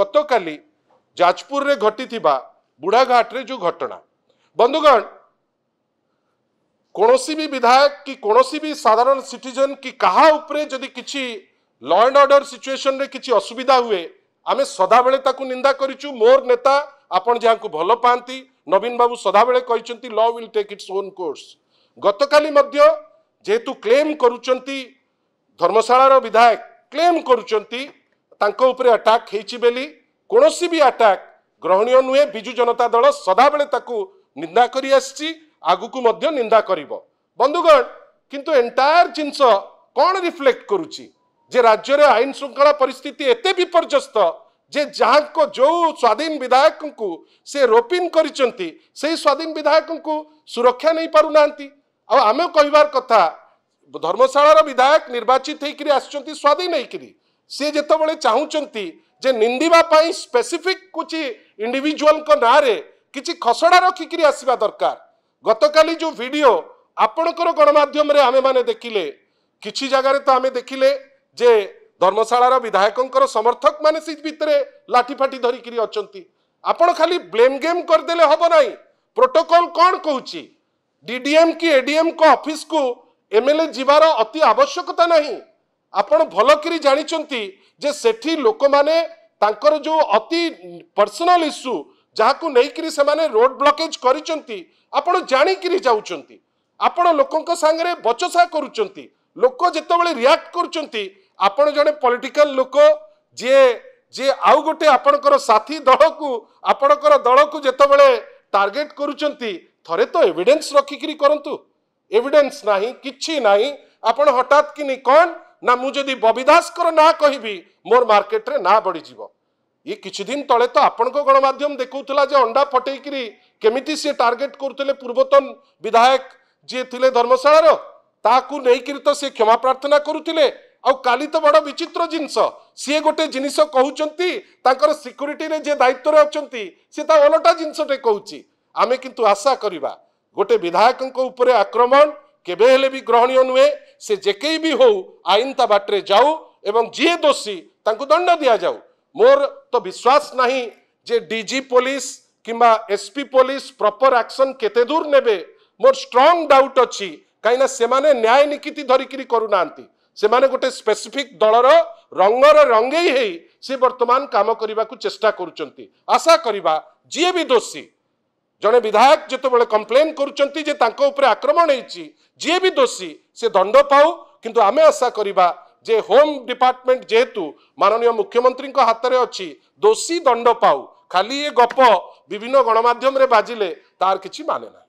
গতকালি যাজপুরে ঘটিথিবা বুড়াঘাটরে যে ঘটনা বন্ধুগণ কোণী বি বিধায়ক কি কোণী বি সাধারণ সিটিজেন কি কাহা উপরে যদি কিছু ল আন্ড অর্ডর সিচুয়েসনরে কিছু অসুবিধা হুয়ে আমি সদাবেলে তাকে নিন্দা করছু মোর নেতা আপন যা ভাল পাঁতি নবীন বাবু সদাবেলে কিন্তু law will take its own course গতকালি মধ্য যেহেতু ক্লেম করুচন্তি ধর্মশালার বিধায়ক ক্লেম করুচন্তি ତାଙ୍କ ଉପରେ ଆଟାକ୍ ହେଇଛି ବୋଲି କୌଣସି ବି ଆଟାକ୍ ଗ୍ରହଣୀୟ ନୁହେଁ ବିଜୁ ଜନତା ଦଳ ସଦାବେଳେ ତାକୁ ନିନ୍ଦା କରି ଆସିଛି ଆଗକୁ ମଧ୍ୟ ନିନ୍ଦା କରିବ ବନ୍ଧୁଗଣ କିନ୍ତୁ ଏଣ୍ଟାୟାର ଜିନିଷ କ'ଣ ରିଫ୍ଲେକ୍ଟ କରୁଛି ଯେ ରାଜ୍ୟରେ ଆଇନ ଶୃଙ୍ଖଳା ପରିସ୍ଥିତି ଏତେ ବିପର୍ଯ୍ୟସ୍ତ ଯେ ଯାହାଙ୍କ ଯେଉଁ ସ୍ୱାଧୀନ ବିଧାୟକଙ୍କୁ ସେ ରୋପିନ୍ କରିଛନ୍ତି ସେହି ସ୍ୱାଧୀନ ବିଧାୟକଙ୍କୁ ସୁରକ୍ଷା ନେଇପାରୁନାହାନ୍ତି ଆଉ ଆମେ କହିବାର କଥା ଧର୍ମଶାଳାର ବିଧାୟକ ନିର୍ବାଚିତ ହେଇକିରି ଆସିଛନ୍ତି ସ୍ୱାଧୀନ ହେଇକିରି ସିଏ ଯେତେବେଳେ ଚାହୁଁଛନ୍ତି ଯେ ନିନ୍ଦିବା ପାଇଁ ସ୍ପେସିଫିକ୍ କିଛି ଇଣ୍ଡିଭିଜୁଆଲଙ୍କ ନାଁରେ କିଛି ଖସଡ଼ା ରଖିକିରି ଆସିବା ଦରକାର ଗତକାଲି ଯେଉଁ ଭିଡ଼ିଓ ଆପଣଙ୍କର ଗଣମାଧ୍ୟମରେ ଆମେମାନେ ଦେଖିଲେ କିଛି ଜାଗାରେ ତ ଆମେ ଦେଖିଲେ ଯେ ଧର୍ମଶାଳାର ବିଧାୟକଙ୍କର ସମର୍ଥକମାନେ ସେ ଭିତରେ ଲାଠିଫାଟି ଧରିକିରି ଅଛନ୍ତି ଆପଣ ଖାଲି ବ୍ଲେମ୍ ଗେମ୍ କରିଦେଲେ ହେବ ନାହିଁ ପ୍ରୋଟୋକଲ୍ କ'ଣ କହୁଛି ଡିଡିଏମ୍ କି ଏଡିଏମ୍ଙ୍କ ଅଫିସକୁ ଏମ୍ଏଲ୍ଏ ଯିବାର ଅତି ଆବଶ୍ୟକତା ନାହିଁ ଆପଣ ଭଲ କରି ଜାଣିଛନ୍ତି ଯେ ସେଠି ଲୋକମାନେ ତାଙ୍କର ଯେଉଁ ଅତି ପର୍ସନାଲ ଇସ୍ୟୁ ଯାହାକୁ ନେଇକରି ସେମାନେ ରୋଡ୍ ବ୍ଲକେଜ କରିଛନ୍ତି ଆପଣ ଜାଣିକିରି ଯାଉଛନ୍ତି ଆପଣ ଲୋକଙ୍କ ସାଙ୍ଗରେ ବଚସା କରୁଛନ୍ତି ଲୋକ ଯେତେବେଳେ ରିଆକ୍ଟ କରୁଛନ୍ତି ଆପଣ ଜଣେ ପଲିଟିକାଲ ଲୋକ ଯିଏ ଯିଏ ଆଉ ଗୋଟେ ଆପଣଙ୍କର ସାଥୀ ଦଳକୁ ଆପଣଙ୍କର ଦଳକୁ ଯେତେବେଳେ ଟାର୍ଗେଟ କରୁଛନ୍ତି ଥରେ ତ ଏଭିଡେନ୍ସ ରଖିକିରି କରନ୍ତୁ ଏଭିଡେନ୍ସ ନାହିଁ କିଛି ନାହିଁ ଆପଣ ହଠାତ୍ କିନି କ'ଣ ନା ମୁଁ ଯଦି ବବି ଦାସଙ୍କର ନାଁ କହିବି ମୋର ମାର୍କେଟରେ ନାଁ ବଢ଼ିଯିବ ଇଏ କିଛି ଦିନ ତଳେ ତ ଆପଣଙ୍କ ଗଣମାଧ୍ୟମ ଦେଖାଉଥିଲା ଯେ ଅଣ୍ଡା ଫଟେଇକିରି କେମିତି ସିଏ ଟାର୍ଗେଟ୍ କରୁଥିଲେ ପୂର୍ବତନ ବିଧାୟକ ଯିଏ ଥିଲେ ଧର୍ମଶାଳାର ତାହାକୁ ନେଇକିରି ତ ସିଏ କ୍ଷମା ପ୍ରାର୍ଥନା କରୁଥିଲେ ଆଉ କାଲି ତ ବଡ଼ ବିଚିତ୍ର ଜିନିଷ ସିଏ ଗୋଟେ ଜିନିଷ କହୁଛନ୍ତି ତାଙ୍କର ସିକ୍ୟୁରିଟିରେ ଯିଏ ଦାୟିତ୍ୱରେ ଅଛନ୍ତି ସିଏ ତା ଓଲଟା ଜିନିଷଟେ କହୁଛି ଆମେ କିନ୍ତୁ ଆଶା କରିବା ଗୋଟେ ବିଧାୟକଙ୍କ ଉପରେ ଆକ୍ରମଣ କେବେ ହେଲେ ବି ଗ୍ରହଣୀୟ ନୁହେଁ ᱥᱮ জেᱠᱮই বি हौ আইনটা বাটরে যাও এবং জিয়ে দোষী তাকু দণ্ড দিয়া যাও মোর তো বিশ্বাস নাহি জে ডি জি পুলিশ কিম্বা S P police proper action কেতে দূর নেবে মোর স্ট্রং ডাউট অচি কাইনা সেmane ন্যায়নীতি ধরিকি করুণান্তি সেmane গটে স্পেসিফিক দলৰ ৰংৰ ৰঙেই হেই সে বৰ্তমান কাম কৰিবাকু চেষ্টা কৰচন্তি আশা কৰিবা জিয়ে বি দোষী ଜଣେ ବିଧାୟକ ଯେତେବେଳେ କମ୍ପ୍ଲେନ୍ କରୁଛନ୍ତି ଯେ ତାଙ୍କ ଉପରେ ଆକ୍ରମଣ ହେଇଛି ଯିଏ ବି ଦୋଷୀ ସେ ଦଣ୍ଡ ପାଉ କିନ୍ତୁ ଆମେ ଆଶା କରିବା ଯେ ହୋମ୍ ଡିପାର୍ଟମେଣ୍ଟ ଯେହେତୁ ମାନନୀୟ ମୁଖ୍ୟମନ୍ତ୍ରୀଙ୍କ ହାତରେ ଅଛି ଦୋଷୀ ଦଣ୍ଡ ପାଉ ଖାଲି ଏ ଗପ ବିଭିନ୍ନ ଗଣମାଧ୍ୟମରେ ବାଜିଲେ ତାର କିଛି ମାନେ ନାହିଁ